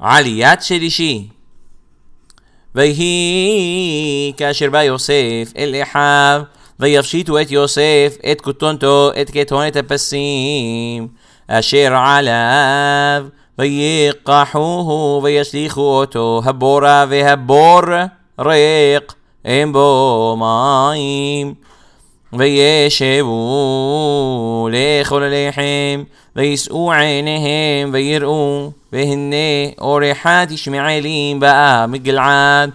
עליית שלישי. ויהי כאשר בא יוסף אל אחיו, ויפשיטו את יוסף, את כותונתו, את כתונת הפסים, אשר עליו, ויקחוהו, וישליכו אותו הבורה, והבור ריק, אין בו מים. ويشبوا لاخر لحم ويسقوا عينهم ويرقوا بهن اوريحات شمعالين بقى مقلعاد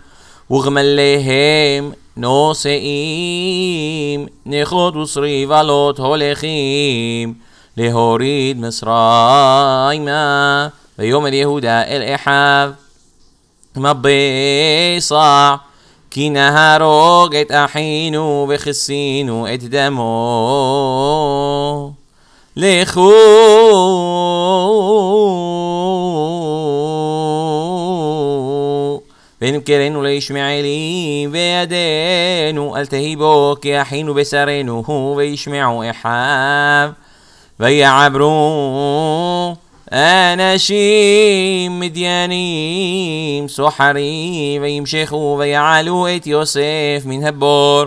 وغمل لهم نوسئيم نخوض وصريف الوت هوليخيم لهوريد مصرايما ويوم اليهودا الاحاب مبي صاع כי נהרוג את אחינו וכסינו את דמו. לכו ונמכרנו לישמעאלים בידינו אל תהי בו כי אחינו בשרנו וישמעו אחיו ויעברו אנשים מדיינים, סוחרים, וימשכו ויעלו את יוסף מן הבור,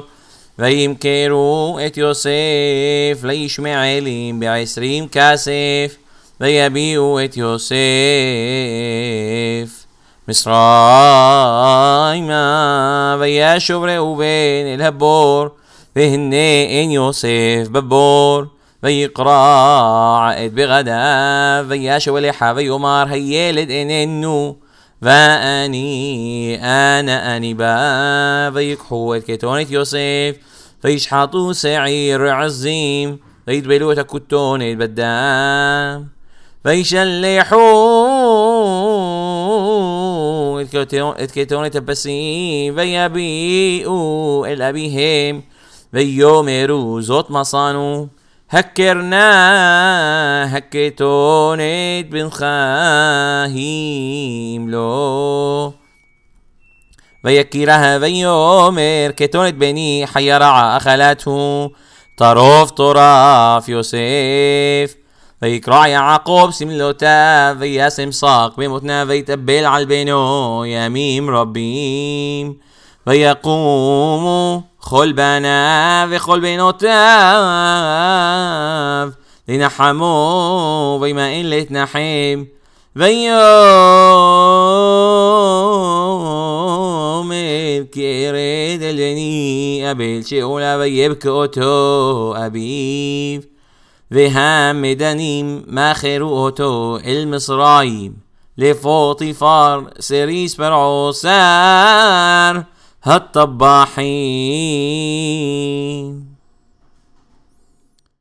וימכרו את יוסף לישמעאלים בעשרים כסף, ויביאו את יוסף מצרימה, וישוב ראובן אל הבור, והנה אין יוסף בבור. فيقرا عائد بغدا فيا شولي حافي ومار هي لدن انو فاني انا اني با فيك حوت كتونت يوسف فيش حاطو سعير عظيم فيد بلوة كتون البدا فيش اللي حو اتكتونت بسيم فيا بيئو الابيهم فيومرو زوت مصانو هكرنا هكتون بن خاهيم لو ويكيرها ويومر كتون بني رعى أخلاته طروف طراف يوسف ويكرع يعقوب سملوتا وياسم صاق بموتنا ويتبل على البنو يميم ربيم ויקומו כל בניו וכל בנותיו, לנחמו וימאן להתנחם. ויאמר כרד אל בני אבל שאולה ויבכה אותו אביו. והמדנים מכרו אותו אל מצרים לפוטיפר סריס פרעוסר. الطباحين